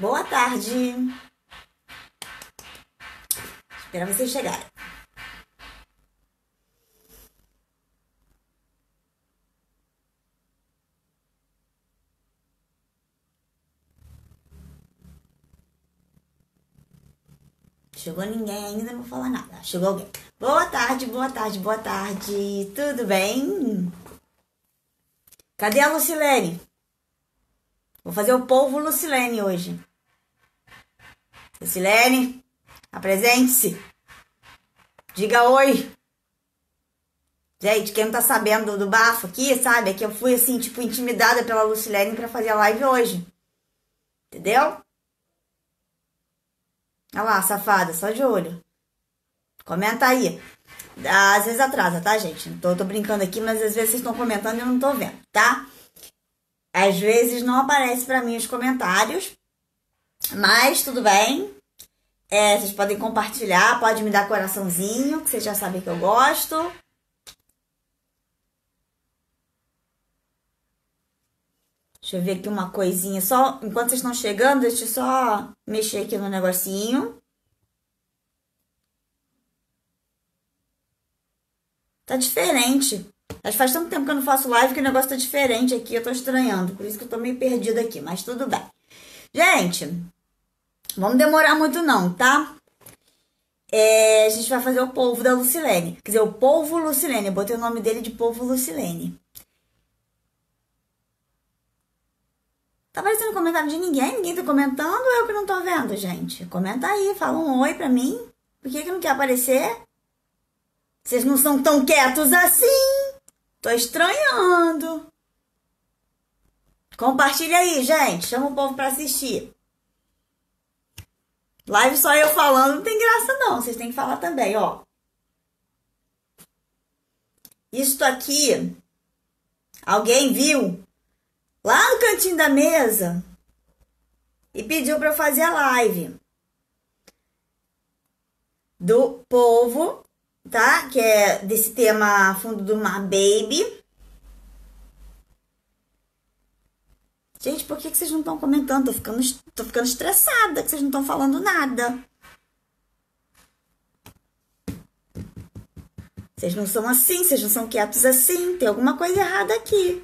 Boa tarde. Espero vocês chegarem. Chegou ninguém ainda, não vou falar nada. Chegou alguém. Boa tarde, boa tarde, boa tarde. Tudo bem? Cadê a Lucilene? Vou fazer o polvo Lucilene hoje. Lucilene, apresente-se. Diga oi. Gente, quem não tá sabendo do bafo aqui, sabe? É que eu fui, assim, tipo, intimidada pela Lucilene para fazer a live hoje. Entendeu? Olha lá, safada, só de olho. Comenta aí. Às vezes atrasa, tá, gente? Tô, tô brincando aqui, mas às vezes vocês estão comentando e eu não tô vendo, tá? Às vezes não aparece para mim os comentários, mas tudo bem. É, vocês podem compartilhar, pode me dar coraçãozinho, que vocês já sabem que eu gosto. Deixa eu ver aqui uma coisinha só. Enquanto vocês estão chegando, deixa eu só mexer aqui no negocinho. Tá diferente. Mas faz tanto tempo que eu não faço live que o negócio tá diferente aqui. Eu tô estranhando. Por isso que eu tô meio perdida aqui, mas tudo bem. Gente, Vamos demorar muito não, tá? É, a gente vai fazer o polvo da Lucilene. Quer dizer, o polvo Lucilene. Eu botei o nome dele de polvo Lucilene. Tá aparecendo comentário de ninguém? Ninguém tá comentando ou eu que não tô vendo, gente? Comenta aí, fala um oi pra mim. Por que que não quer aparecer? Vocês não são tão quietos assim. Tô estranhando. Compartilha aí, gente. Chama o povo pra assistir. Live só eu falando não tem graça, não. Vocês têm que falar também, ó. Isto aqui, alguém viu lá no cantinho da mesa e pediu para fazer a live do povo, tá? Que é desse tema fundo do mar baby Gente, por que, que vocês não estão comentando? Tô ficando, tô ficando estressada que vocês não estão falando nada. Vocês não são assim, vocês não são quietos assim. Tem alguma coisa errada aqui.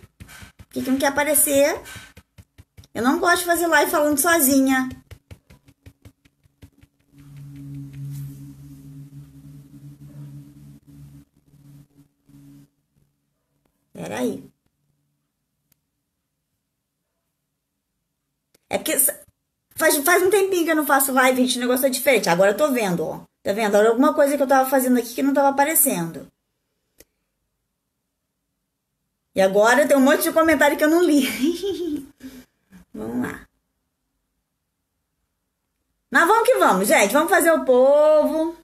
Por que, que não quer aparecer? Eu não gosto de fazer live falando sozinha. Peraí. É porque faz, faz um tempinho que eu não faço live, gente. O negócio é diferente. Agora eu tô vendo, ó. Tá vendo? Era alguma coisa que eu tava fazendo aqui que não tava aparecendo. E agora tem um monte de comentário que eu não li. vamos lá. Mas vamos que vamos, gente. Vamos fazer o povo.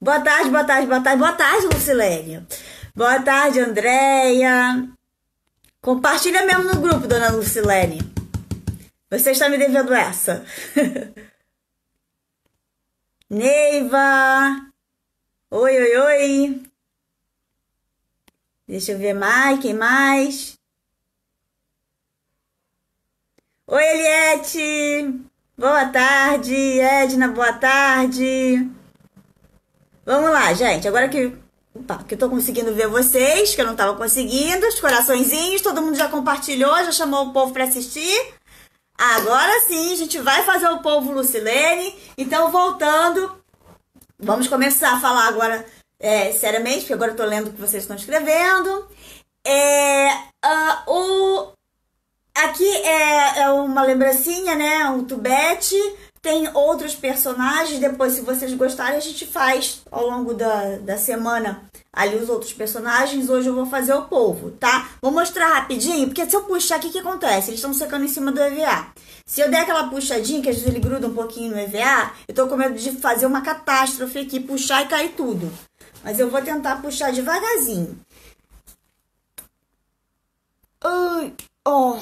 Boa tarde, boa tarde, boa tarde. Boa tarde, Lucilene. Boa tarde, Andréia. Compartilha mesmo no grupo, dona Lucilene. Você está me devendo essa. Neiva! Oi, oi, oi! Deixa eu ver mais, quem mais? Oi, Eliette! Boa tarde, Edna, boa tarde! Vamos lá, gente. Agora que Opa, tá, que eu tô conseguindo ver vocês, que eu não tava conseguindo. Os coraçõezinhos, todo mundo já compartilhou, já chamou o povo para assistir. Agora sim, a gente vai fazer o povo Lucilene. Então, voltando, vamos começar a falar agora é, seriamente, porque agora eu tô lendo o que vocês estão escrevendo. É, uh, o, aqui é, é uma lembrancinha, né? Um tubete tem outros personagens, depois, se vocês gostarem, a gente faz ao longo da, da semana ali os outros personagens. Hoje eu vou fazer o povo, tá? Vou mostrar rapidinho, porque se eu puxar, o que, que acontece? Eles estão secando em cima do EVA. Se eu der aquela puxadinha, que às vezes ele gruda um pouquinho no EVA, eu tô com medo de fazer uma catástrofe aqui, puxar e cair tudo. Mas eu vou tentar puxar devagarzinho. Ai, oh,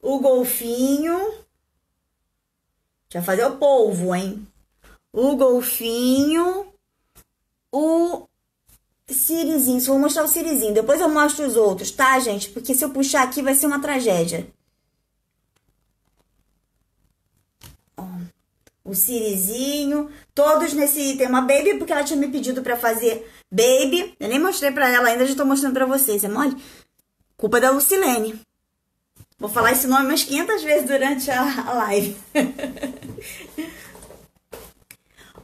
o golfinho já fazer o polvo, hein? O golfinho, o Sirizinho, vou mostrar o Sirizinho. Depois eu mostro os outros, tá, gente? Porque se eu puxar aqui vai ser uma tragédia. Ó, o Sirizinho, todos nesse item. a baby, porque ela tinha me pedido pra fazer baby. Eu nem mostrei pra ela ainda, já tô mostrando pra vocês, é mole? Culpa da Lucilene. Vou falar esse nome umas 500 vezes durante a live.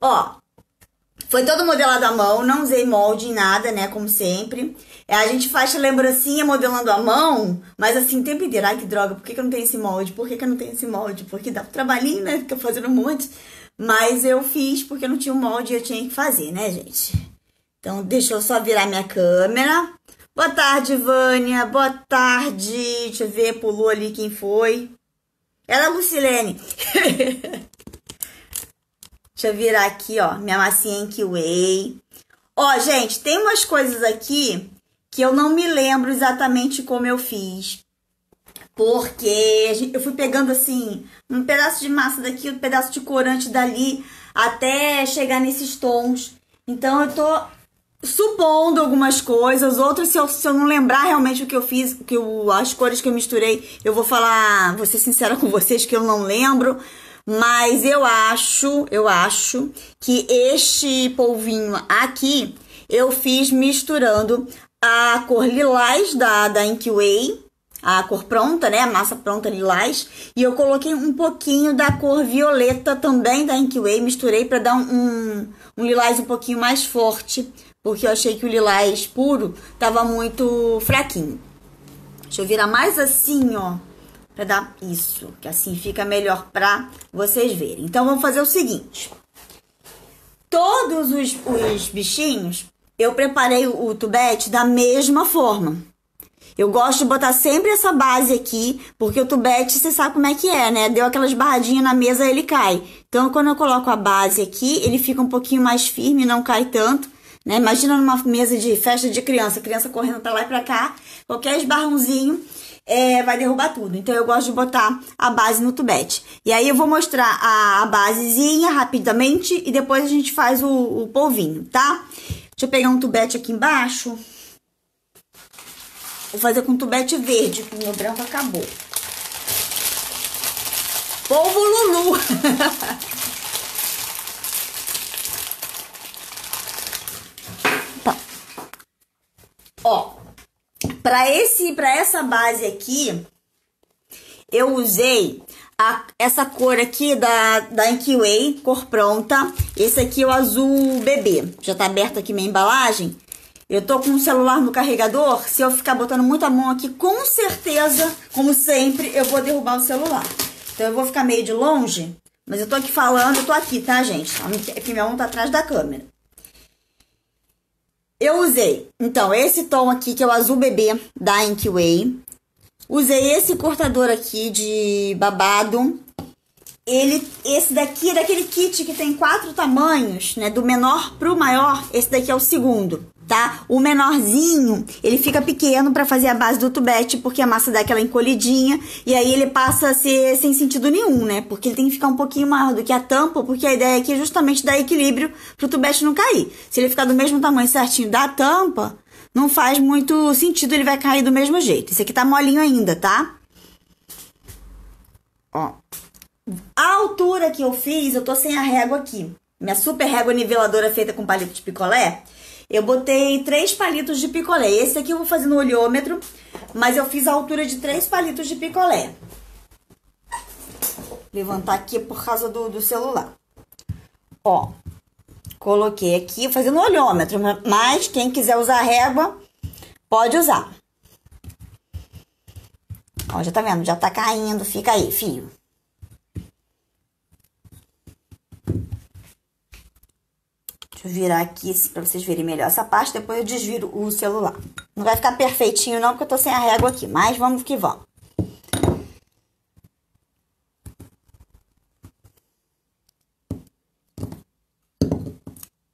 Ó, foi todo modelado à mão, não usei molde em nada, né, como sempre. É, a gente faz lembrancinha modelando à mão, mas assim, o tempo inteiro, ai que droga, por que, que eu não tenho esse molde? Por que, que eu não tenho esse molde? Porque dá um trabalhinho, né, fica fazendo um monte. Mas eu fiz porque eu não tinha o um molde e eu tinha que fazer, né, gente? Então, deixa eu só virar minha câmera. Boa tarde, Vânia. Boa tarde. Deixa eu ver, pulou ali quem foi. Ela é Lucilene. Deixa eu virar aqui, ó, minha massinha em Kiwi. Ó, gente, tem umas coisas aqui que eu não me lembro exatamente como eu fiz. Porque eu fui pegando assim, um pedaço de massa daqui, um pedaço de corante dali, até chegar nesses tons. Então eu tô supondo algumas coisas, outras se eu, se eu não lembrar realmente o que eu fiz, que eu, as cores que eu misturei, eu vou falar, vou ser sincera com vocês que eu não lembro, mas eu acho, eu acho que este polvinho aqui eu fiz misturando a cor lilás da, da Ink Way, a cor pronta, né? A massa pronta lilás. E eu coloquei um pouquinho da cor violeta também da Inkway. Misturei para dar um, um, um, lilás um pouquinho mais forte porque eu achei que o lilás puro tava muito fraquinho. Deixa eu virar mais assim, ó, pra dar isso, que assim fica melhor pra vocês verem. Então, vamos fazer o seguinte. Todos os, os bichinhos, eu preparei o tubete da mesma forma. Eu gosto de botar sempre essa base aqui, porque o tubete, você sabe como é que é, né? Deu aquelas barradinhas na mesa, ele cai. Então, quando eu coloco a base aqui, ele fica um pouquinho mais firme, não cai tanto. Né? Imagina numa mesa de festa de criança, criança correndo para lá e para cá, qualquer esbarrãozinho é, vai derrubar tudo. Então eu gosto de botar a base no tubete. E aí eu vou mostrar a, a basezinha rapidamente e depois a gente faz o, o polvinho, tá? Deixa eu pegar um tubete aqui embaixo. Vou fazer com tubete verde, porque o meu branco acabou. Polvo Lulu! Ó, para esse, para essa base aqui, eu usei a, essa cor aqui da da Inkyway cor pronta. Esse aqui é o azul bebê. Já tá aberto aqui minha embalagem. Eu tô com o celular no carregador, se eu ficar botando muita mão aqui, com certeza, como sempre, eu vou derrubar o celular. Então eu vou ficar meio de longe, mas eu tô aqui falando, eu tô aqui, tá, gente? aqui minha mão tá atrás da câmera. Eu usei, então, esse tom aqui, que é o azul bebê da Inkway. Usei esse cortador aqui de babado. Ele, esse daqui é daquele kit que tem quatro tamanhos, né? Do menor pro maior, esse daqui é o segundo tá? O menorzinho, ele fica pequeno para fazer a base do tubete, porque a massa dá aquela é encolhidinha, e aí ele passa a ser sem sentido nenhum, né? Porque ele tem que ficar um pouquinho maior do que a tampa, porque a ideia aqui é justamente dar equilíbrio pro tubete não cair. Se ele ficar do mesmo tamanho certinho da tampa, não faz muito sentido, ele vai cair do mesmo jeito. Esse aqui tá molinho ainda, tá? Ó. A altura que eu fiz, eu tô sem a régua aqui. Minha super régua niveladora feita com palito de picolé, eu botei três palitos de picolé. Esse aqui eu vou fazer no olhômetro, mas eu fiz a altura de três palitos de picolé. Levantar aqui por causa do, do celular. Ó, coloquei aqui, fazendo olhômetro, mas quem quiser usar régua, pode usar. Ó, já tá vendo? Já tá caindo, fica aí, fio. virar aqui assim, para vocês verem melhor essa parte. Depois eu desviro o celular. Não vai ficar perfeitinho não, porque eu tô sem a régua aqui. Mas vamos que vamos.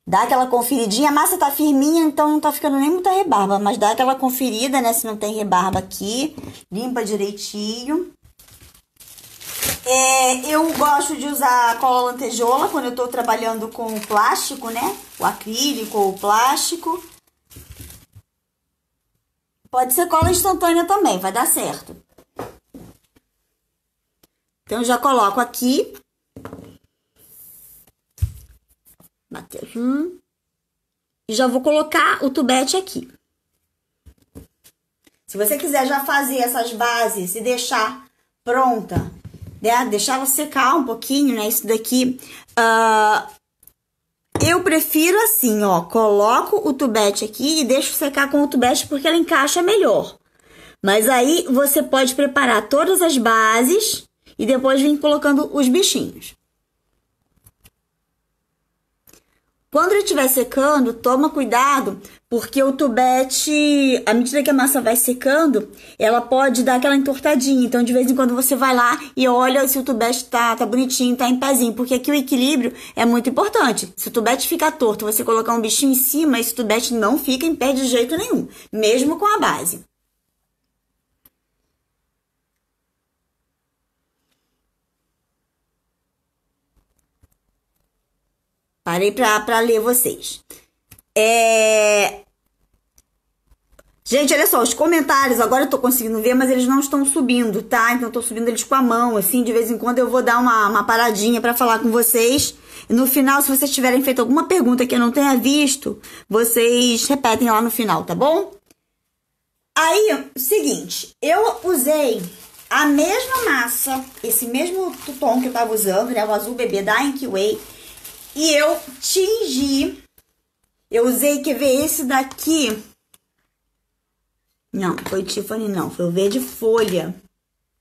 Dá aquela conferidinha. A massa tá firminha, então não tá ficando nem muita rebarba. Mas dá aquela conferida, né? Se não tem rebarba aqui. Limpa direitinho. É, eu gosto de usar cola lantejola quando eu estou trabalhando com o plástico, né? O acrílico ou o plástico. Pode ser cola instantânea também, vai dar certo. Então, já coloco aqui. Bateu. Hum. E já vou colocar o tubete aqui. Se você quiser já fazer essas bases e deixar pronta né? Deixava secar um pouquinho, né? Isso daqui. Uh, eu prefiro assim, ó. Coloco o tubete aqui e deixo secar com o tubete porque ela encaixa melhor. Mas aí você pode preparar todas as bases e depois vir colocando os bichinhos. Quando ele estiver secando, toma cuidado porque o tubete, à medida que a massa vai secando, ela pode dar aquela entortadinha. Então, de vez em quando você vai lá e olha se o tubete tá, tá bonitinho, tá em pezinho. Porque aqui o equilíbrio é muito importante. Se o tubete ficar torto, você colocar um bichinho em cima, esse tubete não fica em pé de jeito nenhum. Mesmo com a base. Parei para ler vocês. É... Gente, olha só, os comentários agora eu tô conseguindo ver, mas eles não estão subindo, tá? Então eu tô subindo eles com a mão, assim, de vez em quando eu vou dar uma, uma paradinha para falar com vocês. no final, se vocês tiverem feito alguma pergunta que eu não tenha visto, vocês repetem lá no final, tá bom? Aí, seguinte, eu usei a mesma massa, esse mesmo tom que eu tava usando, né? O azul bebê da Inky Way, e eu tingi eu usei, quer ver, esse daqui. Não, foi Tiffany não, foi o verde folha.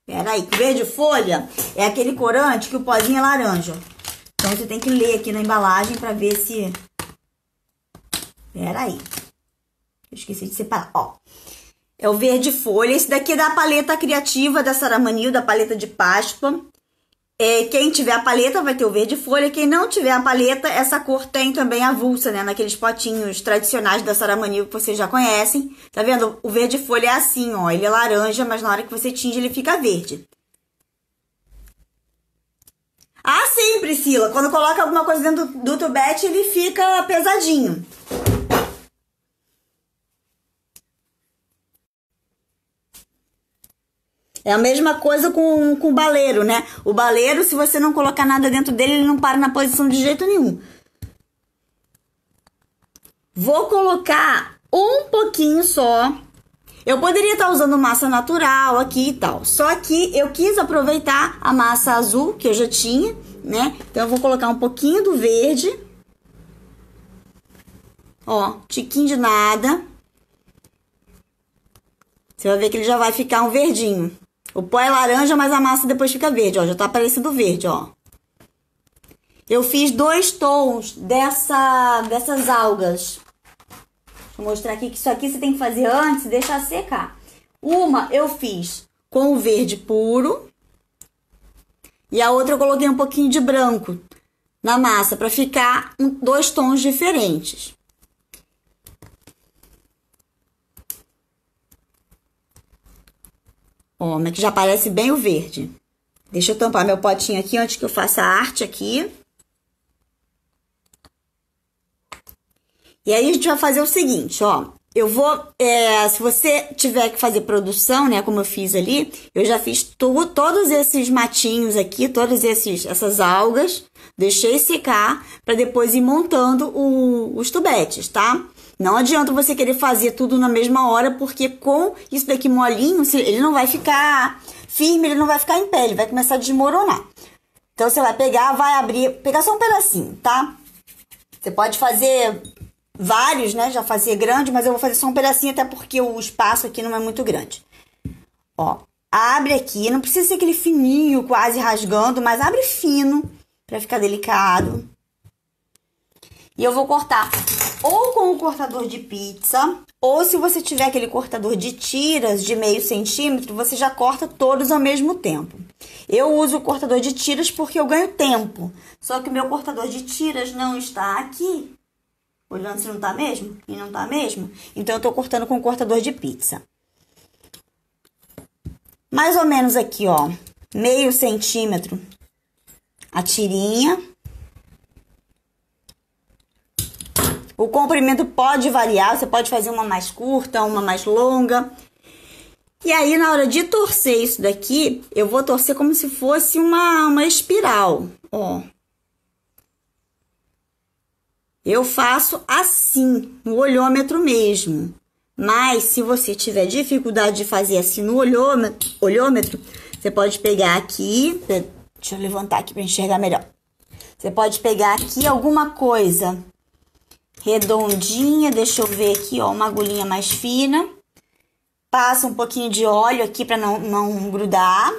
Peraí, verde folha é aquele corante que o pozinho é laranja. Então você tem que ler aqui na embalagem pra ver se... Peraí. Eu esqueci de separar, ó. É o verde folha. Esse daqui é da paleta criativa da Saramanil, da paleta de Páscoa. É, quem tiver a paleta vai ter o verde folha, quem não tiver a paleta, essa cor tem também a vulsa né? Naqueles potinhos tradicionais da Saramani que vocês já conhecem. Tá vendo? O verde folha é assim, ó. Ele é laranja, mas na hora que você tinge ele fica verde. Ah, sim, Priscila. Quando coloca alguma coisa dentro do, do tubete, ele fica pesadinho. É a mesma coisa com, com o baleiro, né? O baleiro, se você não colocar nada dentro dele, ele não para na posição de jeito nenhum. Vou colocar um pouquinho só. Eu poderia estar tá usando massa natural aqui e tal. Só que eu quis aproveitar a massa azul que eu já tinha, né? Então eu vou colocar um pouquinho do verde. Ó, tiquinho de nada. Você vai ver que ele já vai ficar um verdinho. O pó é laranja, mas a massa depois fica verde, ó. Já tá parecido verde, ó. Eu fiz dois tons dessa, dessas algas. Vou mostrar aqui que isso aqui você tem que fazer antes, deixar secar. Uma eu fiz com o verde puro. E a outra eu coloquei um pouquinho de branco na massa para ficar dois tons diferentes. Oma, que já parece bem o verde. Deixa eu tampar meu potinho aqui antes que eu faça a arte aqui. E aí a gente vai fazer o seguinte, ó. Eu vou, é, se você tiver que fazer produção, né, como eu fiz ali, eu já fiz tu, todos esses matinhos aqui, todas esses, essas algas, deixei secar para depois ir montando o, os tubetes, tá? Não adianta você querer fazer tudo na mesma hora, porque com isso daqui molinho, ele não vai ficar firme, ele não vai ficar em pé, ele vai começar a desmoronar. Então você vai pegar, vai abrir, pegar só um pedacinho, tá? Você pode fazer vários, né? Já fazer grande, mas eu vou fazer só um pedacinho, até porque o espaço aqui não é muito grande. Ó, abre aqui, não precisa ser aquele fininho, quase rasgando, mas abre fino para ficar delicado. E eu vou cortar ou com o cortador de pizza, ou se você tiver aquele cortador de tiras de meio centímetro, você já corta todos ao mesmo tempo. Eu uso o cortador de tiras porque eu ganho tempo. Só que o meu cortador de tiras não está aqui. Olhando se não está mesmo? E não está mesmo? Então eu estou cortando com o cortador de pizza. Mais ou menos aqui, ó, meio centímetro a tirinha O comprimento pode variar, você pode fazer uma mais curta, uma mais longa. E aí, na hora de torcer isso daqui, eu vou torcer como se fosse uma, uma espiral, ó. Eu faço assim, no olhômetro mesmo. Mas se você tiver dificuldade de fazer assim no olhômetro, olhômetro você pode pegar aqui, deixa eu levantar aqui para enxergar melhor. Você pode pegar aqui alguma coisa redondinha. Deixa eu ver aqui, ó, uma agulhinha mais fina. Passa um pouquinho de óleo aqui para não, não grudar.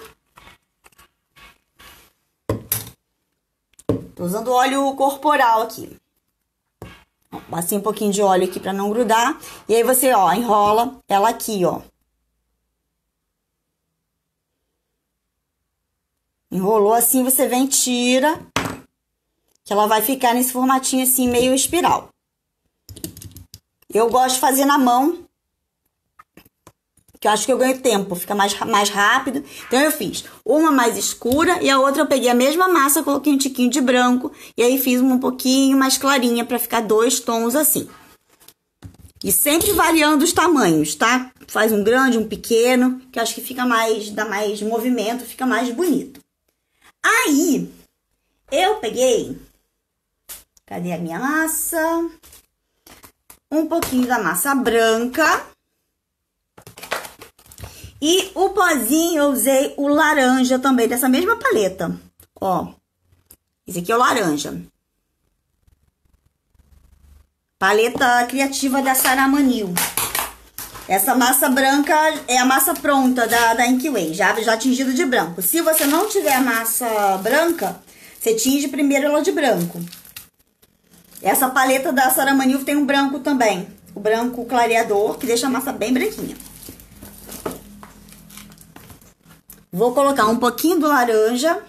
Tô usando óleo corporal aqui. Passei um pouquinho de óleo aqui para não grudar. E aí você, ó, enrola ela aqui, ó. Enrolou assim, você vem tira, que ela vai ficar nesse formatinho assim, meio espiral. Eu gosto de fazer na mão, que eu acho que eu ganho tempo, fica mais, mais rápido. Então eu fiz uma mais escura e a outra eu peguei a mesma massa, coloquei um tiquinho de branco e aí fiz uma um pouquinho mais clarinha para ficar dois tons assim. E sempre variando os tamanhos, tá? Faz um grande, um pequeno, que acho que fica mais, dá mais movimento, fica mais bonito. Aí eu peguei Cadê a minha massa? um pouquinho da massa branca. E o pozinho eu usei o laranja também, dessa mesma paleta. Ó, esse aqui é o laranja. Paleta criativa da Saramanil. Essa massa branca é a massa pronta da, da Inkway, já, já tingida de branco. Se você não tiver massa branca, você tinge primeiro ela de branco. Essa paleta da Sara tem um branco também. O branco clareador, que deixa a massa bem branquinha. Vou colocar um pouquinho do laranja.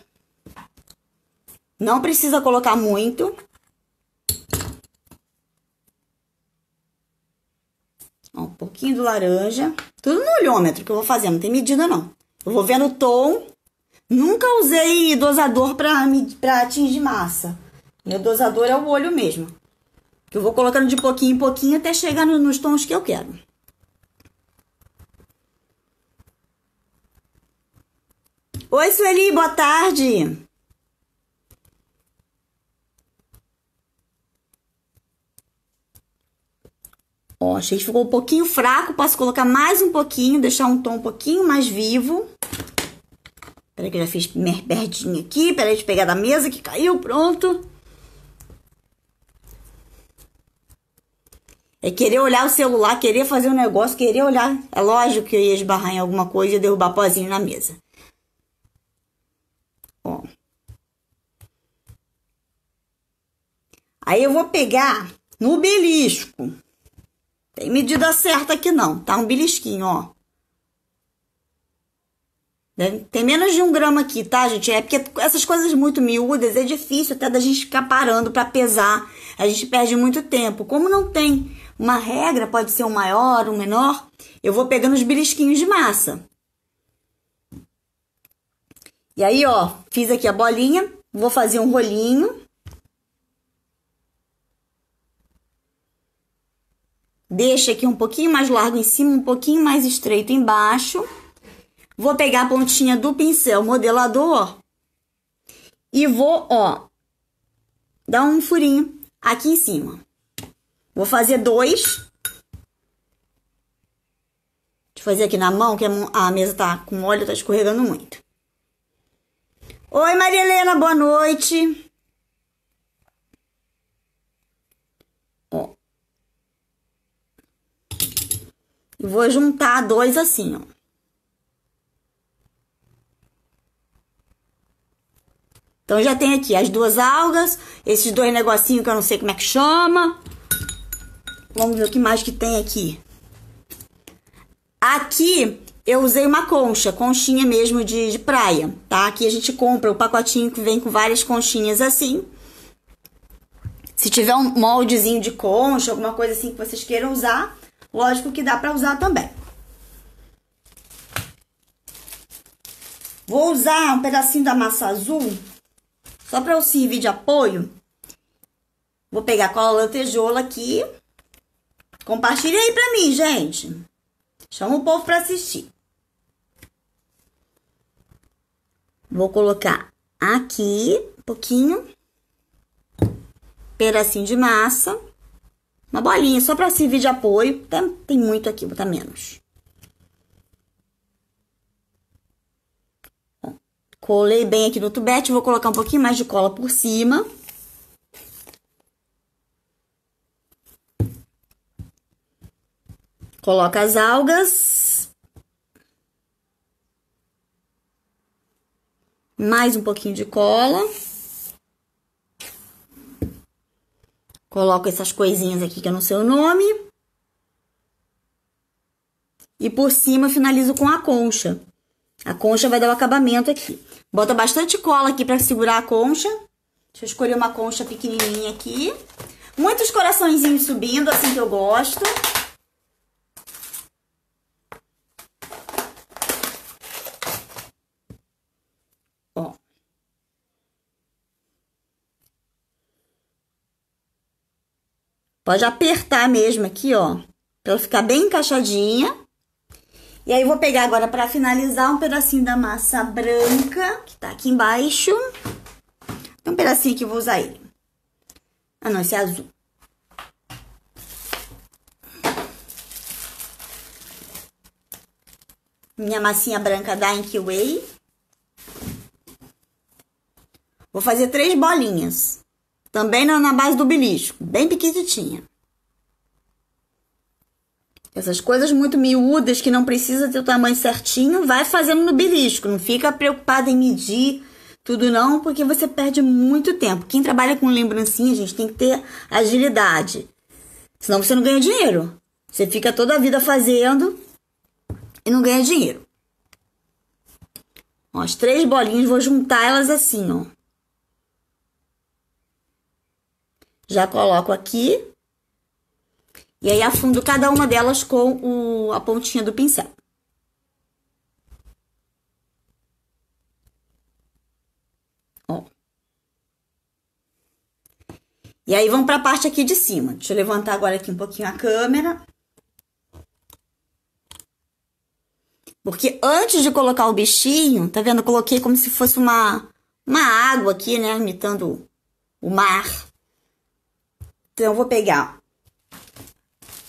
Não precisa colocar muito. um pouquinho do laranja. Tudo no olhômetro que eu vou fazer, não tem medida não. Eu vou vendo o tom. Nunca usei dosador pra, pra atingir massa. Meu dosador é o olho mesmo. Que eu vou colocando de pouquinho em pouquinho até chegar nos tons que eu quero. Oi, Sueli, boa tarde. Ó, achei que ficou um pouquinho fraco. Posso colocar mais um pouquinho, deixar um tom um pouquinho mais vivo. Peraí que eu já fiz merdinha aqui. Peraí de pegar da mesa que caiu, pronto. É querer olhar o celular, querer fazer um negócio, querer olhar. É lógico que eu ia esbarrar em alguma coisa e derrubar pozinho na mesa. Ó. Aí eu vou pegar no belisco. Tem medida certa aqui não, tá? Um belisquinho, ó. Tem menos de um grama aqui, tá, gente? É porque essas coisas muito miúdas é difícil até da gente ficar parando para pesar. A gente perde muito tempo. Como não tem uma regra pode ser um maior, um menor. Eu vou pegando os belisquinhos de massa. E aí, ó, fiz aqui a bolinha, vou fazer um rolinho. Deixa aqui um pouquinho mais largo em cima, um pouquinho mais estreito embaixo. Vou pegar a pontinha do pincel modelador e vou, ó, dar um furinho aqui em cima. Vou fazer dois. Deixa eu fazer aqui na mão, que a mesa tá com óleo, tá escorregando muito. Oi, Maria Helena, boa noite. Ó. E vou juntar dois assim, ó. Então já tem aqui as duas algas, esses dois negocinhos que eu não sei como é que chama. Vamos ver o que mais que tem aqui. Aqui eu usei uma concha, conchinha mesmo de, de praia, tá? Aqui a gente compra o pacotinho que vem com várias conchinhas assim. Se tiver um moldezinho de concha, alguma coisa assim que vocês queiram usar, lógico que dá para usar também. Vou usar um pedacinho da massa azul, só para eu servir de apoio. Vou pegar cola lantejoula aqui Compartilha aí pra mim, gente. Chama o povo pra assistir. Vou colocar aqui um pouquinho. Pedacinho de massa. Uma bolinha só pra servir de apoio. Tem, tem muito aqui, vou botar menos. Colei bem aqui no tubete, vou colocar um pouquinho mais de cola por cima. Coloca as algas. Mais um pouquinho de cola. Coloco essas coisinhas aqui que eu não sei o nome. E por cima finalizo com a concha. A concha vai dar o acabamento aqui. Bota bastante cola aqui para segurar a concha. Deixa eu escolher uma concha pequenininha aqui. Muitos coraçõezinhos subindo, assim que eu gosto. Pode apertar mesmo aqui, ó, para ela ficar bem encaixadinha. E aí, vou pegar agora para finalizar um pedacinho da massa branca, que tá aqui embaixo. um pedacinho que eu vou usar ele. Ah, não, esse é azul. Minha massinha branca da Inky Way. Vou fazer três bolinhas. Também na, na base do belisco, bem pequenininha. Essas coisas muito miúdas que não precisa ter o tamanho certinho, vai fazendo no belisco. Não fica preocupada em medir tudo não, porque você perde muito tempo. Quem trabalha com lembrancinha, gente, tem que ter agilidade. Senão você não ganha dinheiro. Você fica toda a vida fazendo e não ganha dinheiro. Ó, as três bolinhas, vou juntar elas assim, ó. Já coloco aqui. E aí afundo cada uma delas com o, a pontinha do pincel. Ó. E aí vamos para a parte aqui de cima. Deixa eu levantar agora aqui um pouquinho a câmera. Porque antes de colocar o bichinho, tá vendo? Eu coloquei como se fosse uma, uma água aqui, né? Imitando o mar. Então, eu vou pegar,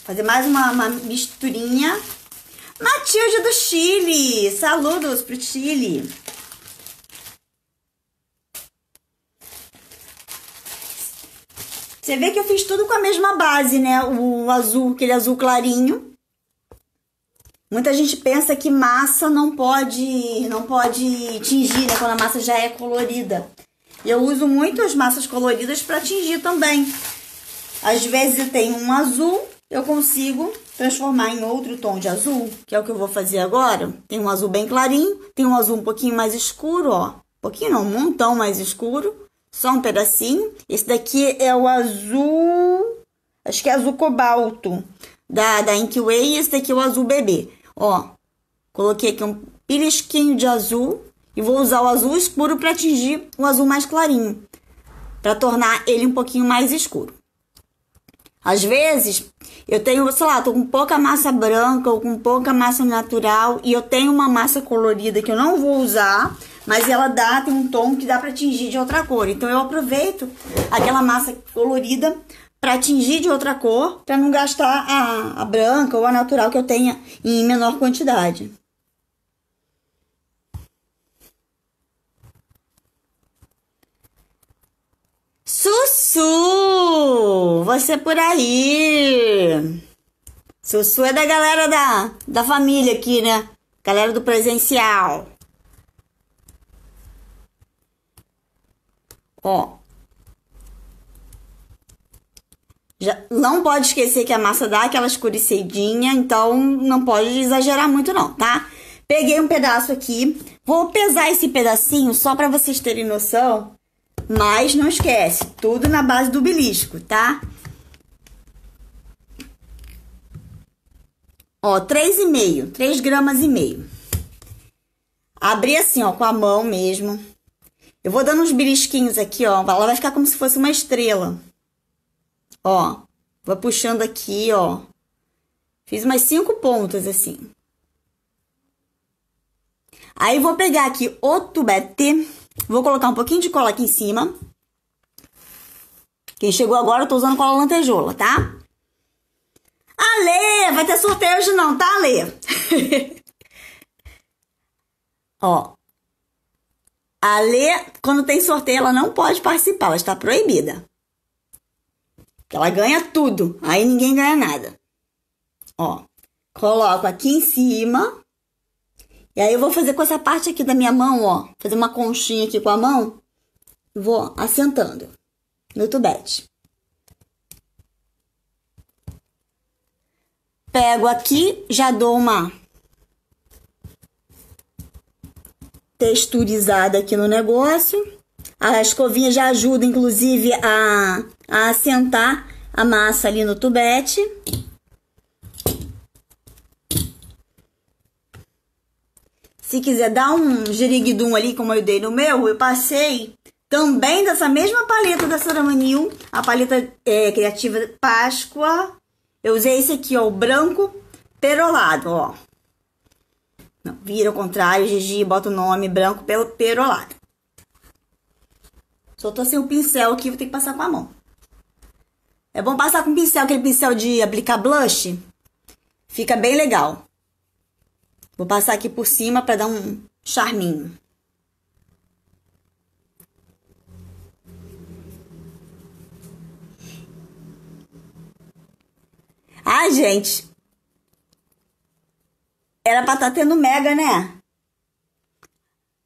fazer mais uma, uma misturinha. Matilde do Chile, saludos pro Chile. Você vê que eu fiz tudo com a mesma base, né? O azul, aquele azul clarinho. Muita gente pensa que massa não pode, não pode tingir, né? Quando a massa já é colorida. E Eu uso muito as massas coloridas para tingir também. Às vezes eu tenho um azul, eu consigo transformar em outro tom de azul, que é o que eu vou fazer agora. Tem um azul bem clarinho, tem um azul um pouquinho mais escuro, ó. Um pouquinho não, um montão mais escuro. Só um pedacinho. Esse daqui é o azul... Acho que é azul cobalto da, da Inkway. E esse daqui é o azul bebê. Ó, coloquei aqui um belisquinho de azul. E vou usar o azul escuro para atingir o azul mais clarinho. Para tornar ele um pouquinho mais escuro. Às vezes, eu tenho, sei lá, tô com pouca massa branca ou com pouca massa natural e eu tenho uma massa colorida que eu não vou usar, mas ela dá, tem um tom que dá para atingir de outra cor. Então eu aproveito aquela massa colorida para atingir de outra cor, para não gastar a, a branca ou a natural que eu tenha em menor quantidade. Sussu! Você é por aí! Sussu é da galera da, da família aqui, né? Galera do presencial. Ó. Já, não pode esquecer que a massa dá aquela escurecidinha, então não pode exagerar muito não, tá? Peguei um pedaço aqui, vou pesar esse pedacinho só para vocês terem noção mas não esquece, tudo na base do belisco, tá? Ó, 3,5, 3 gramas e meio. Abri assim, ó, com a mão mesmo. Eu vou dando uns belisquinhos aqui, ó. Ela vai ficar como se fosse uma estrela. Ó, vou puxando aqui, ó. Fiz umas cinco pontas assim. Aí vou pegar aqui o tubete Vou colocar um pouquinho de cola aqui em cima. Quem chegou agora, eu tô usando cola lantejola, tá? Ale, vai ter sorteio hoje não, tá, Ale? Ó. Ale, quando tem sorteio, ela não pode participar, ela está proibida. Porque ela ganha tudo, aí ninguém ganha nada. Ó, coloco aqui em cima. E aí eu vou fazer com essa parte aqui da minha mão, ó. Fazer uma conchinha aqui com a mão. Vou assentando no tubete. Pego aqui, já dou uma texturizada aqui no negócio. A escovinha já ajuda, inclusive, a, a assentar a massa ali no tubete. se quiser dar um jeriguidum ali, como eu dei no meu, eu passei também dessa mesma paleta da Saramanil, a paleta é, criativa Páscoa. Eu usei esse aqui, ó, o branco perolado, ó. Não, vira ao contrário, Gigi, bota o nome branco pelo perolado. Só tô sem o pincel aqui, vou ter que passar com a mão. É bom passar com pincel, aquele pincel de aplicar blush. Fica bem legal. Vou passar aqui por cima para dar um charminho. Ah, gente. Era para estar tá tendo mega, né?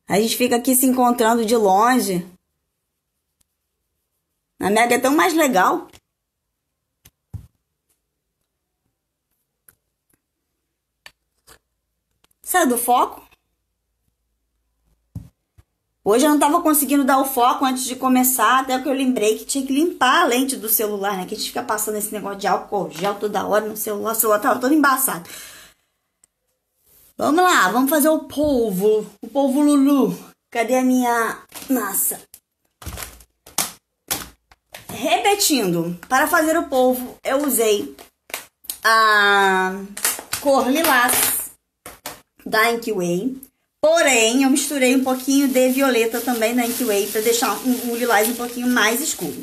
A gente fica aqui se encontrando de longe. Na mega é tão mais legal. Saiu do foco? Hoje eu não estava conseguindo dar o foco antes de começar, até que eu lembrei que tinha que limpar a lente do celular, né? Que a gente fica passando esse negócio de álcool, gel toda hora no celular, o celular tava todo embaçado. Vamos lá, vamos fazer o polvo, o polvo Lulu. Cadê a minha massa? Repetindo, para fazer o polvo eu usei a cor lilás da Inkway. Porém, eu misturei um pouquinho de violeta também da Inkway para deixar um, um lilás um pouquinho mais escuro.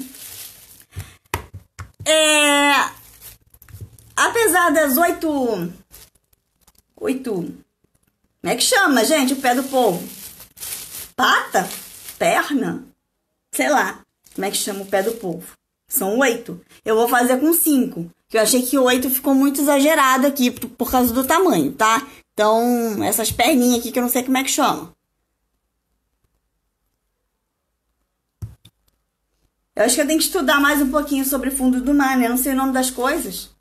É... Apesar das oito... Oito... Como é que chama, gente, o pé do povo? Pata? Perna? Sei lá. Como é que chama o pé do povo? São oito. Eu vou fazer com cinco. Que eu achei que oito ficou muito exagerado aqui por causa do tamanho, tá? Então, essas perninhas aqui que eu não sei como é que chama. Eu acho que eu tenho que estudar mais um pouquinho sobre fundo do mar, né? Eu não sei o nome das coisas.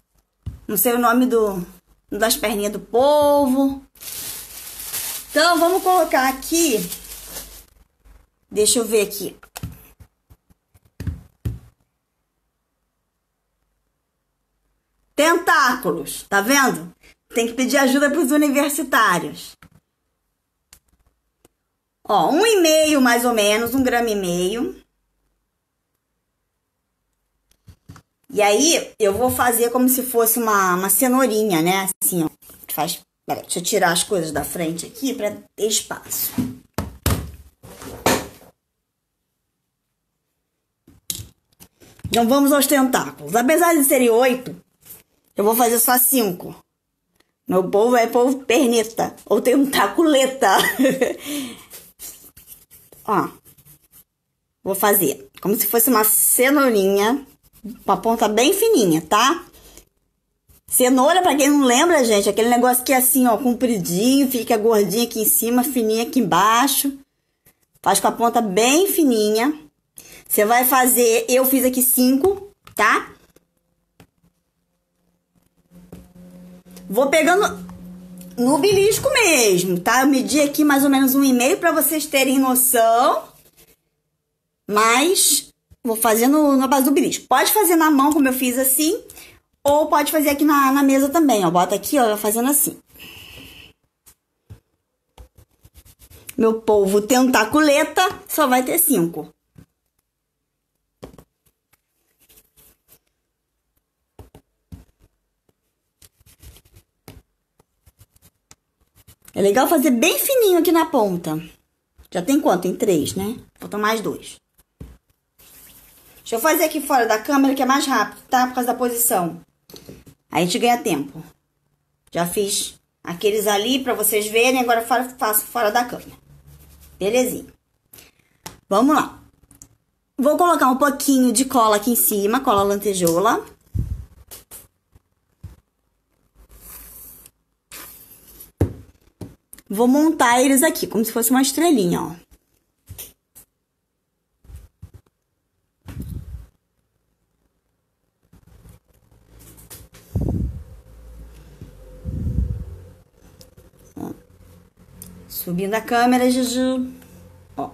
Não sei o nome do das perninhas do povo. Então, vamos colocar aqui. Deixa eu ver aqui. Tentáculos, tá vendo? Tem que pedir ajuda para os universitários. Ó, um e meio mais ou menos, um grama e meio. E aí, eu vou fazer como se fosse uma, uma cenourinha, né? Assim, ó. Faz... Peraí, deixa eu tirar as coisas da frente aqui para ter espaço. Então vamos aos tentáculos. Apesar de serem oito, eu vou fazer só cinco. Meu povo é povo perneta ou tem um taculeta. Ó, vou fazer como se fosse uma cenourinha, uma ponta bem fininha, tá? Cenoura, para quem não lembra, gente, é aquele negócio que é assim, ó, compridinho, fica gordinha aqui em cima, fininha aqui embaixo. Faz com a ponta bem fininha. Você vai fazer, eu fiz aqui cinco, tá? Vou pegando no belisco mesmo, tá? Eu medi aqui mais ou menos um e meio para vocês terem noção. Mas vou fazer no, na base do belisco. Pode fazer na mão, como eu fiz assim, ou pode fazer aqui na, na mesa também, ó. Bota aqui, ó, fazendo assim. Meu povo tentaculeta só vai ter cinco. É legal fazer bem fininho aqui na ponta. Já tem quanto? Tem três, né? Faltam mais dois. Deixa eu fazer aqui fora da câmera que é mais rápido, tá? Por causa da posição. Aí a gente ganha tempo. Já fiz aqueles ali pra vocês verem. Agora faço fora da câmera. Belezinha. Vamos lá. Vou colocar um pouquinho de cola aqui em cima, cola lantejola. Vou montar eles aqui, como se fosse uma estrelinha, ó. Subindo a câmera, Juju. Ó,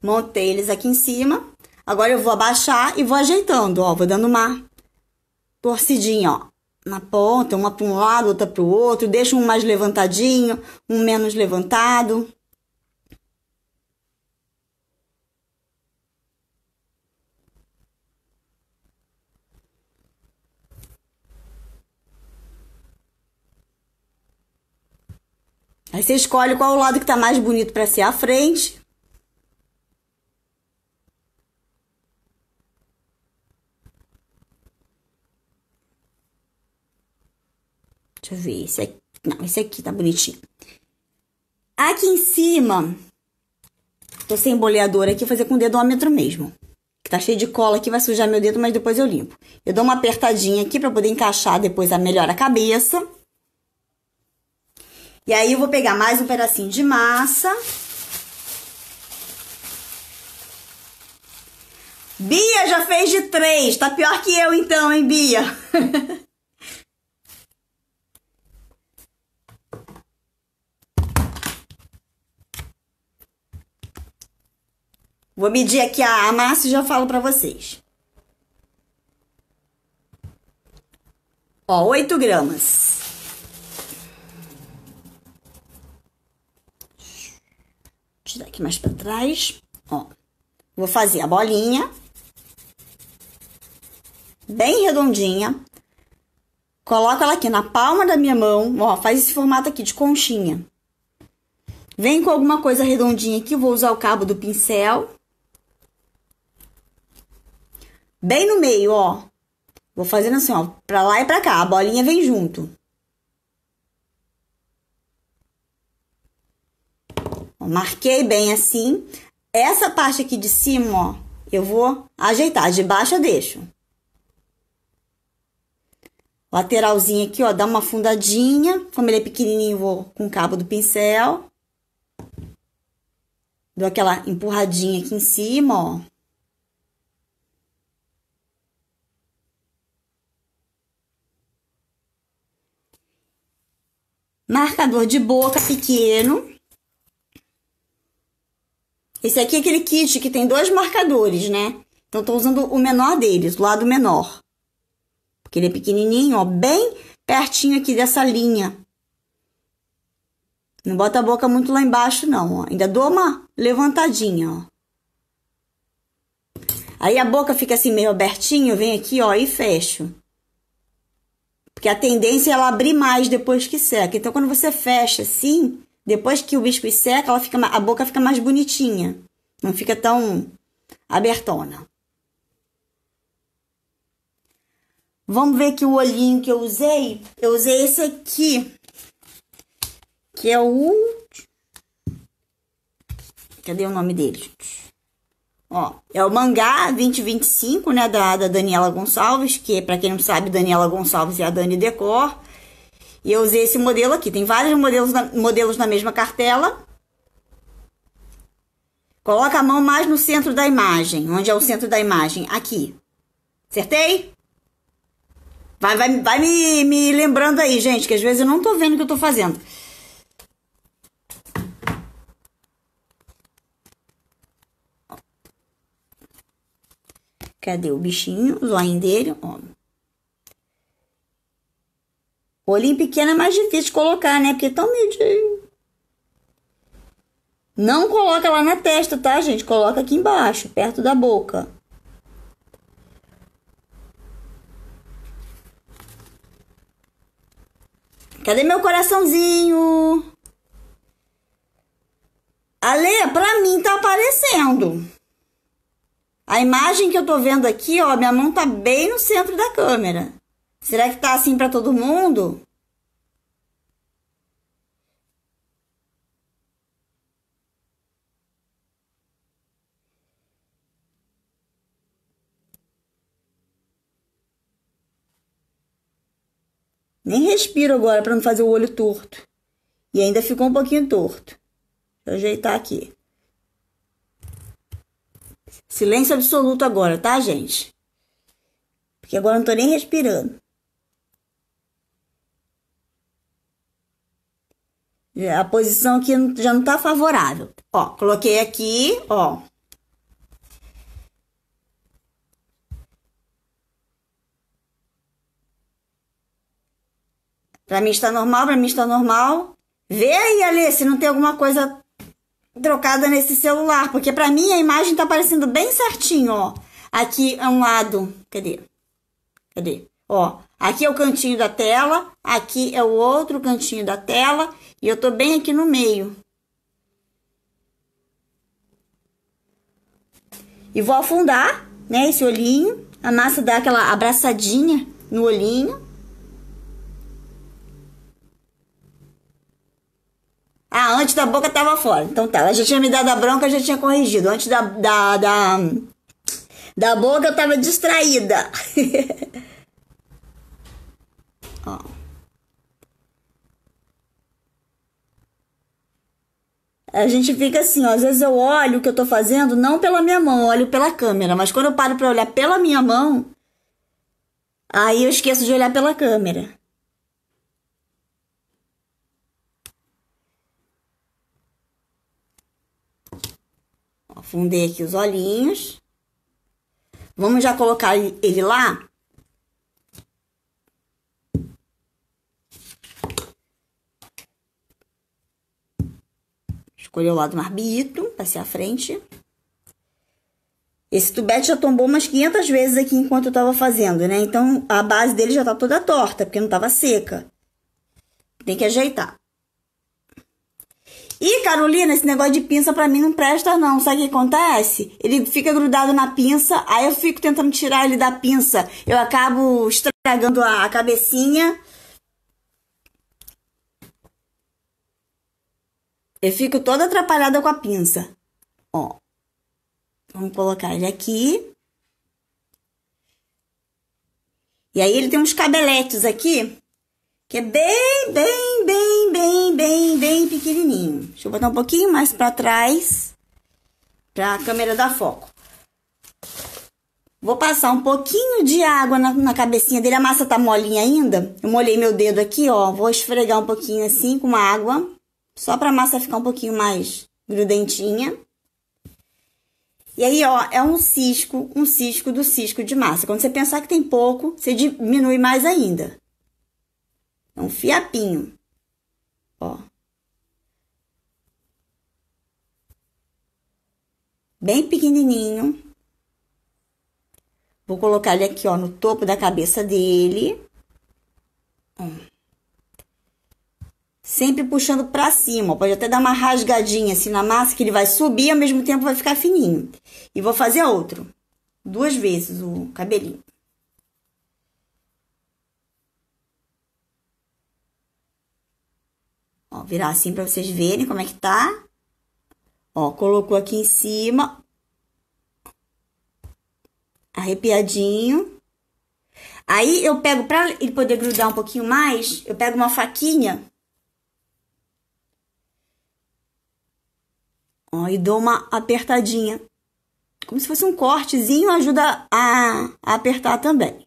montei eles aqui em cima. Agora eu vou abaixar e vou ajeitando, ó. Vou dando uma torcidinha, ó na ponta, uma para um lado, outra para o outro, deixa um mais levantadinho, um menos levantado. Aí você escolhe qual o lado que está mais bonito para ser a frente. eu ver. Esse aqui. Não, esse aqui tá bonitinho. Aqui em cima, tô sem boleador aqui, fazer com o dedômetro mesmo. Que tá cheio de cola aqui, vai sujar meu dedo, mas depois eu limpo. Eu dou uma apertadinha aqui pra poder encaixar depois a melhor a cabeça. E aí eu vou pegar mais um pedacinho de massa. Bia já fez de três, tá pior que eu então, hein, Bia? Vou medir aqui a massa e já falo para vocês. Ó, 8 gramas. Tirar aqui mais para trás. Ó, vou fazer a bolinha. Bem redondinha. Coloco ela aqui na palma da minha mão. Ó, faz esse formato aqui de conchinha. Vem com alguma coisa redondinha aqui. Vou usar o cabo do pincel bem no meio, ó. Vou fazendo assim, ó, pra lá e pra cá. A bolinha vem junto. Ó, marquei bem assim. Essa parte aqui de cima, ó, eu vou ajeitar. De baixo eu deixo. Lateralzinho aqui, ó, dá uma fundadinha. Como ele é pequenininho, vou com o cabo do pincel. Dou aquela empurradinha aqui em cima, ó. marcador de boca pequeno. Esse aqui é aquele kit que tem dois marcadores, né? Então, tô usando o menor deles, o lado menor. Porque ele é pequenininho, ó, bem pertinho aqui dessa linha. Não bota a boca muito lá embaixo, não, ó. Ainda dou uma levantadinha, ó. Aí a boca fica assim meio abertinho, vem aqui, ó, e fecho. Porque a tendência é ela abrir mais depois que seca. Então, quando você fecha assim, depois que o biscoito seca, ela fica, a boca fica mais bonitinha. Não fica tão abertona. Vamos ver aqui o olhinho que eu usei. Eu usei esse aqui. Que é o... Cadê o nome dele, gente? Ó, é o mangá 2025, né, da, da Daniela Gonçalves, que para quem não sabe, Daniela Gonçalves é a Dani Decor. E eu usei esse modelo aqui. Tem vários modelos na, modelos na mesma cartela. Coloca a mão mais no centro da imagem. Onde é o centro da imagem? Aqui. Acertei? Vai, vai, vai me, me lembrando aí, gente, que às vezes eu não tô vendo o que eu tô fazendo. Cadê o bichinho? O zoinho dele, ó. Olhinho pequeno é mais difícil de colocar, né? Porque tão medinho. Não coloca lá na testa, tá, gente? Coloca aqui embaixo, perto da boca. Cadê meu coraçãozinho? Ale, pra mim tá aparecendo. A imagem que eu tô vendo aqui, ó, minha mão tá bem no centro da câmera. Será que tá assim para todo mundo? Nem respiro agora para não fazer o olho torto. E ainda ficou um pouquinho torto. Deixa eu ajeitar aqui. Silêncio absoluto agora, tá, gente? Porque agora não tô nem respirando. É, a posição aqui já não tá favorável. Ó, coloquei aqui, ó. Pra mim está normal, pra mim está normal. Vê aí, Alê, se não tem alguma coisa trocada nesse celular, porque para mim a imagem tá aparecendo bem certinho, ó. Aqui é um lado, cadê? Cadê? Ó, aqui é o cantinho da tela, aqui é o outro cantinho da tela e eu tô bem aqui no meio. E vou afundar, né, esse olhinho. A massa dá aquela abraçadinha no olhinho. essa boca tava fora. Então tá, ela já tinha me dado a bronca, já tinha corrigido. Antes da, da, da, da boca eu tava distraída. Ó. A gente fica assim, ó, às vezes eu olho o que eu tô fazendo não pela minha mão, olho pela câmera, mas quando eu paro para olhar pela minha mão, aí eu esqueço de olhar pela câmera. Fundei aqui os olhinhos. Vamos já colocar ele lá? Escolhi o lado mais passei pra a frente. Esse tubete já tombou umas 500 vezes aqui enquanto eu tava fazendo, né? Então, a base dele já tá toda torta, porque não tava seca. Tem que ajeitar. E Carolina, esse negócio de pinça para mim não presta não. Sabe o que acontece? Ele fica grudado na pinça, aí eu fico tentando tirar ele da pinça. Eu acabo estragando a cabecinha. Eu fico toda atrapalhada com a pinça. Ó. Vamos colocar ele aqui. E aí ele tem uns cabeletes aqui, que é bem, bem bem, bem, bem pequenininho. Deixa eu botar um pouquinho mais para trás, para a câmera dar foco. Vou passar um pouquinho de água na, na, cabecinha dele. A massa tá molinha ainda. Eu molhei meu dedo aqui, ó. Vou esfregar um pouquinho assim com água. Só pra massa ficar um pouquinho mais grudentinha. E aí, ó, é um cisco, um cisco do cisco de massa. Quando você pensar que tem pouco, você diminui mais ainda. É então, um fiapinho. bem pequenininho. Vou colocar ele aqui, ó, no topo da cabeça dele. Sempre puxando pra cima, ó. pode até dar uma rasgadinha assim na massa, que ele vai subir e ao mesmo tempo vai ficar fininho. E vou fazer outro, duas vezes o cabelinho. Ó, virar assim pra vocês verem como é que tá. Ó, colocou aqui em cima. Arrepiadinho. Aí eu pego, pra ele poder grudar um pouquinho mais, eu pego uma faquinha. Ó, e dou uma apertadinha. Como se fosse um cortezinho, ajuda a, a apertar também.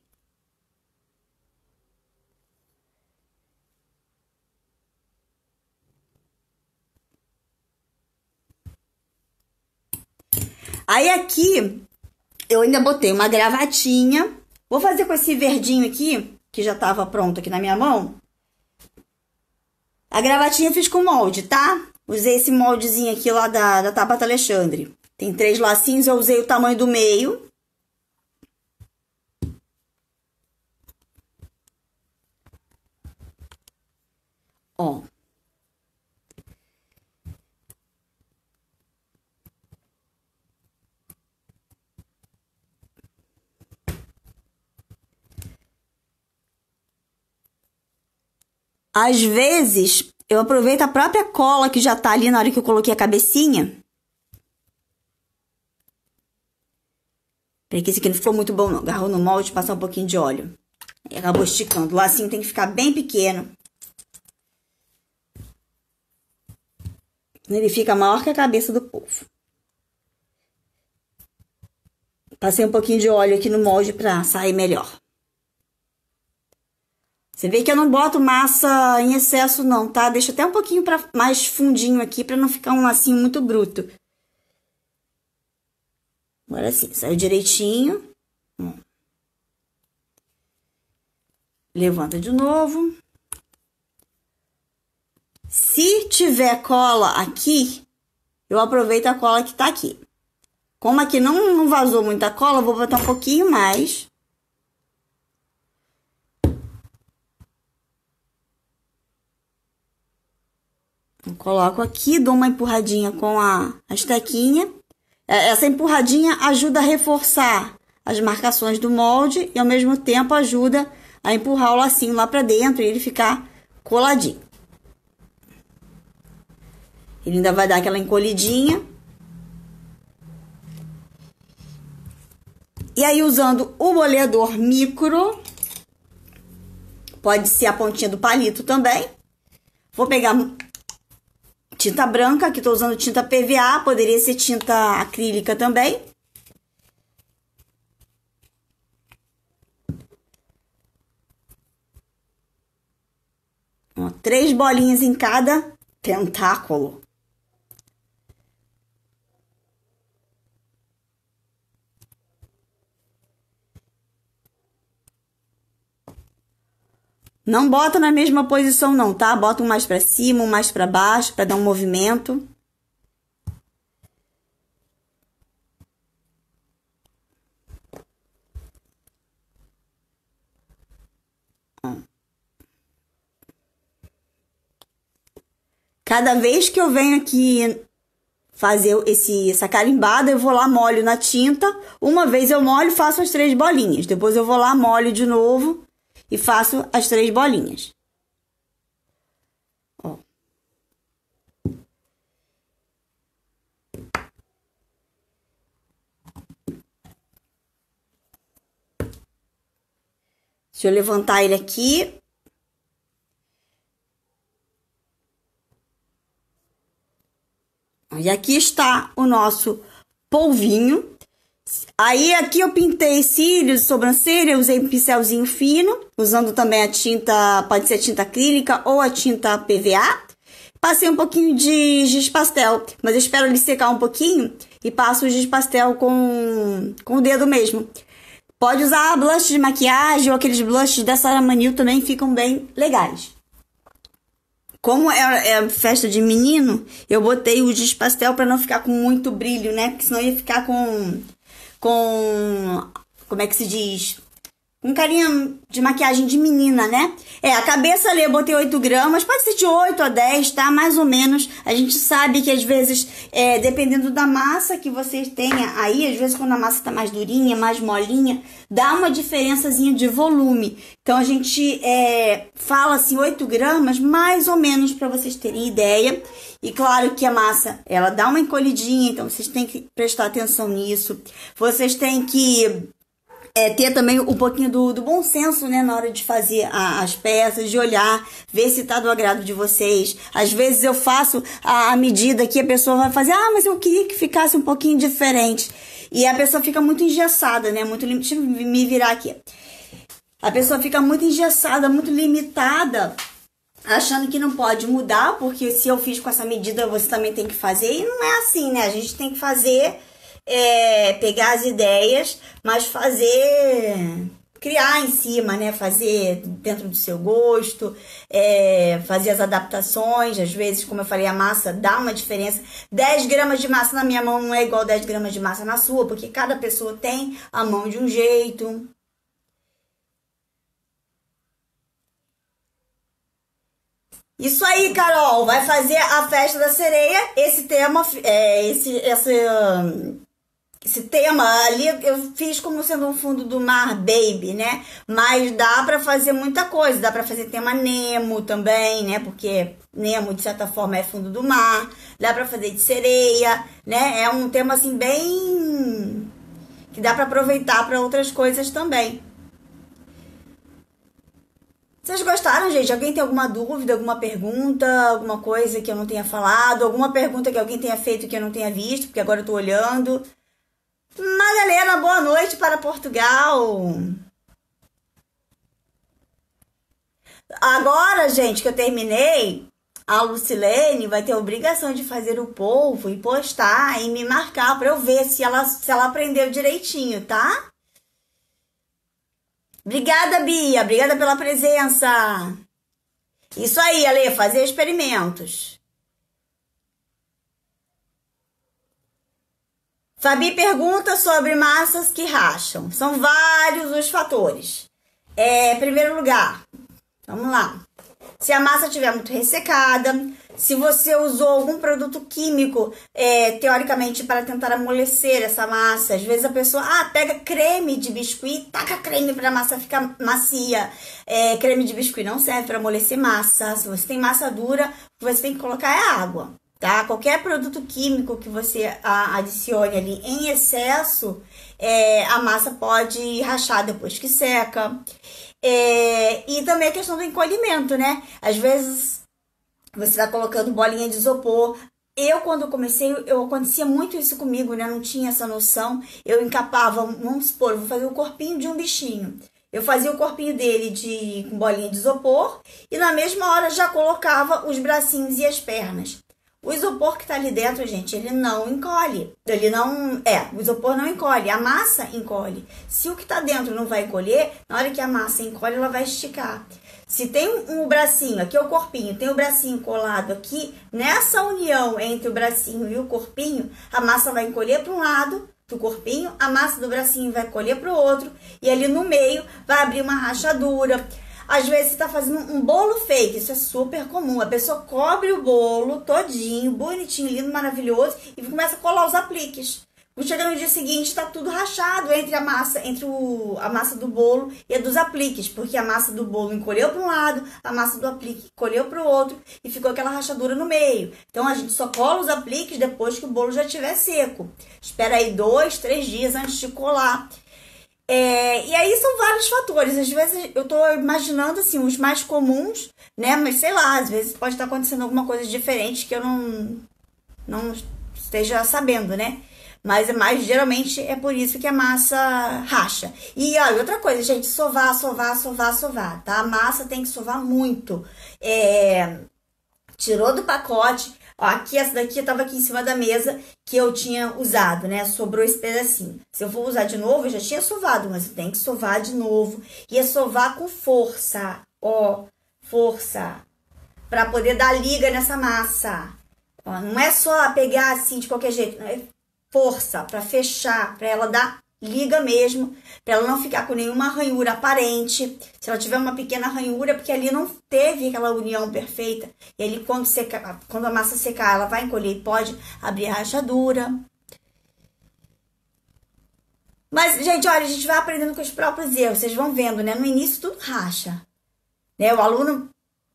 Aí aqui eu ainda botei uma gravatinha. Vou fazer com esse verdinho aqui, que já tava pronto aqui na minha mão. A gravatinha eu fiz com molde, tá? Usei esse moldezinho aqui lá da, da Tabata Alexandre. Tem três lacinhos, eu usei o tamanho do meio. Ó, Às vezes, eu aproveito a própria cola que já tá ali na hora que eu coloquei a cabecinha. Peraí que esse aqui não ficou muito bom não. Agarrou no molde, passar um pouquinho de óleo. E acabou esticando. O lacinho tem que ficar bem pequeno. Ele fica maior que a cabeça do povo. Passei um pouquinho de óleo aqui no molde pra sair melhor. Você vê que eu não boto massa em excesso não, tá? Deixa até um pouquinho pra, mais fundinho aqui para não ficar um lacinho muito bruto. Agora sim, saiu direitinho. Hum. Levanta de novo. Se tiver cola aqui, eu aproveito a cola que tá aqui. Como aqui não, não vazou muita cola, vou botar um pouquinho mais. Coloco aqui, dou uma empurradinha com a estequinha. É, essa empurradinha ajuda a reforçar as marcações do molde e ao mesmo tempo ajuda a empurrar o lacinho lá para dentro e ele ficar coladinho. Ele ainda vai dar aquela encolhidinha. E aí, usando o boleador micro, pode ser a pontinha do palito também. Vou pegar tinta branca, aqui estou usando tinta PVA, poderia ser tinta acrílica também. Ó, três bolinhas em cada tentáculo. Não bota na mesma posição não, tá? Bota um mais para cima, um mais para baixo, para dar um movimento. Cada vez que eu venho aqui fazer esse, essa carimbada, eu vou lá, molho na tinta. Uma vez eu molho, faço as três bolinhas. Depois eu vou lá, molho de novo e faço as três bolinhas. Ó. Deixa eu levantar ele aqui. E aqui está o nosso polvinho Aí aqui eu pintei cílios, sobrancelha, usei um pincelzinho fino, usando também a tinta, pode ser a tinta acrílica ou a tinta PVA. Passei um pouquinho de giz pastel, mas eu espero ele secar um pouquinho e passo o giz pastel com, com o dedo mesmo. Pode usar blush de maquiagem ou aqueles blushes da Sara Manil também ficam bem legais. Como é, é, festa de menino, eu botei o giz pastel para não ficar com muito brilho, né? Porque senão ia ficar com com como é que se diz? Um carinha de maquiagem de menina, né? É, a cabeça ali eu botei 8 gramas, pode ser de 8 a 10, tá? Mais ou menos. A gente sabe que às vezes, é, dependendo da massa que vocês tenha aí, às vezes quando a massa tá mais durinha, mais molinha, dá uma diferençazinha de volume. Então a gente é, fala assim 8 gramas, mais ou menos, para vocês terem ideia. E claro que a massa, ela dá uma encolhidinha, então vocês têm que prestar atenção nisso. Vocês têm que é ter também um pouquinho do, do, bom senso, né, na hora de fazer a, as peças, de olhar, ver se tá do agrado de vocês. Às vezes eu faço a, a, medida que a pessoa vai fazer, ah, mas eu queria que ficasse um pouquinho diferente. E a pessoa fica muito engessada, né, muito Deixa eu me virar aqui. A pessoa fica muito engessada, muito limitada, achando que não pode mudar, porque se eu fiz com essa medida, você também tem que fazer. E não é assim, né? A gente tem que fazer é, pegar as ideias, mas fazer criar em cima, né? Fazer dentro do seu gosto, é, fazer as adaptações. Às vezes, como eu falei, a massa dá uma diferença. 10 gramas de massa na minha mão não é igual 10 gramas de massa na sua, porque cada pessoa tem a mão de um jeito. Isso aí, Carol, vai fazer a festa da sereia. Esse tema, é, esse, essa, esse tema ali eu fiz como sendo um fundo do mar baby, né? Mas dá para fazer muita coisa, dá para fazer tema Nemo também, né? Porque Nemo de certa forma é fundo do mar, dá para fazer de sereia, né? É um tema assim bem que dá para aproveitar para outras coisas também. Vocês gostaram, gente? Alguém tem alguma dúvida, alguma pergunta, alguma coisa que eu não tenha falado, alguma pergunta que alguém tenha feito que eu não tenha visto, porque agora eu tô olhando. Madalena, boa noite para Portugal. Agora, gente, que eu terminei, a Lucilene vai ter a obrigação de fazer o povo e postar e me marcar para eu ver se ela, se ela aprendeu direitinho, tá? Obrigada, Bia. Obrigada pela presença. Isso aí, Ale, fazer experimentos. Fabi pergunta sobre massas que racham. São vários os fatores. É, primeiro lugar, vamos lá. Se a massa estiver muito ressecada, se você usou algum produto químico, é, teoricamente, para tentar amolecer essa massa. Às vezes a pessoa, ah, pega creme de biscuit, taca creme para a massa ficar macia. É, creme de biscuit não serve para amolecer massa. Se você tem massa dura, o que você tem que colocar é água tá? Qualquer produto químico que você adicione ali em excesso, é, a massa pode rachar depois que seca. É, e também a questão do encolhimento, né? Às vezes você está colocando bolinha de isopor. Eu, quando comecei, eu acontecia muito isso comigo, né? não tinha essa noção. Eu encapava, vamos supor, vou fazer o corpinho de um bichinho. Eu fazia o corpinho dele de com bolinha de isopor e na mesma hora já colocava os bracinhos e as pernas. O isopor que está ali dentro, gente, ele não encolhe. Ele não. É, o isopor não encolhe, a massa encolhe. Se o que está dentro não vai encolher, na hora que a massa encolhe, ela vai esticar. Se tem um, um bracinho, aqui é o corpinho, tem o bracinho colado aqui, nessa união entre o bracinho e o corpinho, a massa vai encolher para um lado do corpinho, a massa do bracinho vai colher para o outro, e ali no meio vai abrir uma rachadura às vezes você tá fazendo um bolo fake, isso é super comum. A pessoa cobre o bolo todinho, bonitinho, lindo, maravilhoso, e começa a colar os apliques. Chega no dia seguinte, tá tudo rachado entre a massa, entre o, a massa do bolo e a dos apliques, porque a massa do bolo encolheu para um lado, a massa do aplique encolheu para o outro e ficou aquela rachadura no meio. Então a gente só cola os apliques depois que o bolo já estiver seco. Espera aí dois, três dias antes de colar é, e aí são vários fatores. Às vezes eu tô imaginando assim, os mais comuns, né? Mas sei lá, às vezes pode estar acontecendo alguma coisa diferente que eu não, não esteja sabendo, né? Mas, é mas geralmente é por isso que a massa racha. E olha, outra coisa, gente, sovar, sovar, sovar, sovar, tá? A massa tem que sovar muito. É, tirou do pacote, Ó, aqui, essa daqui estava aqui em cima da mesa que eu tinha usado, né? Sobrou esse pedacinho. Se eu for usar de novo, eu já tinha sovado, mas eu tenho que sovar de novo. E é sovar com força, ó, força, para poder dar liga nessa massa. Ó, não é só pegar assim de qualquer jeito, é força para fechar, para ela dar liga mesmo, para ela não ficar com nenhuma ranhura aparente. Se ela tiver uma pequena ranhura, é porque ali não teve aquela união perfeita. E ali quando seca, quando a massa secar, ela vai encolher e pode abrir rachadura. Mas gente, olha, a gente vai aprendendo com os próprios erros. Vocês vão vendo, né? No início tudo racha. Né? O aluno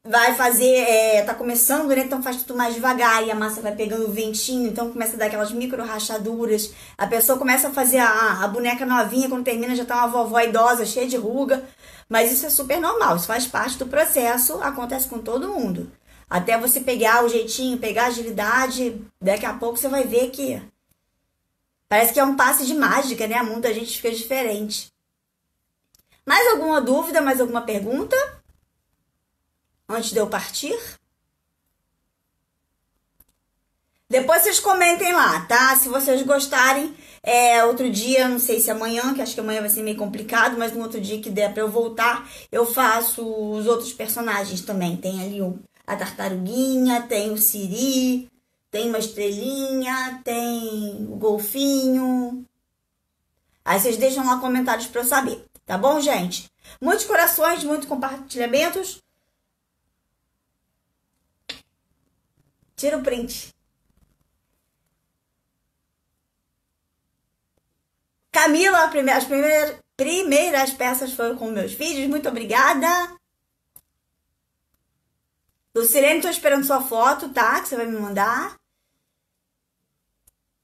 vai fazer, é, tá começando, né? Então faz tudo mais devagar e a massa vai pegando ventinho, então começa a dar aquelas micro rachaduras. A pessoa começa a fazer a, a boneca novinha, quando termina já tá uma vovó idosa, cheia de ruga. Mas isso é super normal, isso faz parte do processo, acontece com todo mundo. Até você pegar o jeitinho, pegar a agilidade, daqui a pouco você vai ver que parece que é um passe de mágica, né? Muita gente fica diferente. Mais alguma dúvida, mais alguma pergunta? antes de eu partir? Depois vocês comentem lá, tá? Se vocês gostarem, é, outro dia, não sei se amanhã, que acho que amanhã vai ser meio complicado, mas no outro dia que der pra eu voltar, eu faço os outros personagens também. Tem ali o, a tartaruguinha, tem o siri, tem uma estrelinha, tem o golfinho. Aí vocês deixam lá comentários pra eu saber, tá bom, gente? Muitos corações, muitos compartilhamentos. Tira o print. Camila, as primeiras, primeiras peças foram com meus vídeos. Muito obrigada. Lucilene, tô esperando sua foto, tá? Que você vai me mandar.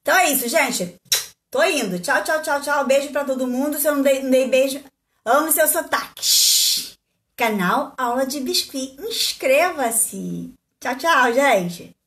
Então é isso, gente. Tô indo. Tchau, tchau, tchau, tchau. Beijo pra todo mundo. Se eu não dei, não dei beijo, amo seu sotaque. Canal Aula de Biscuit. Inscreva-se. Tchau, tchau, gente.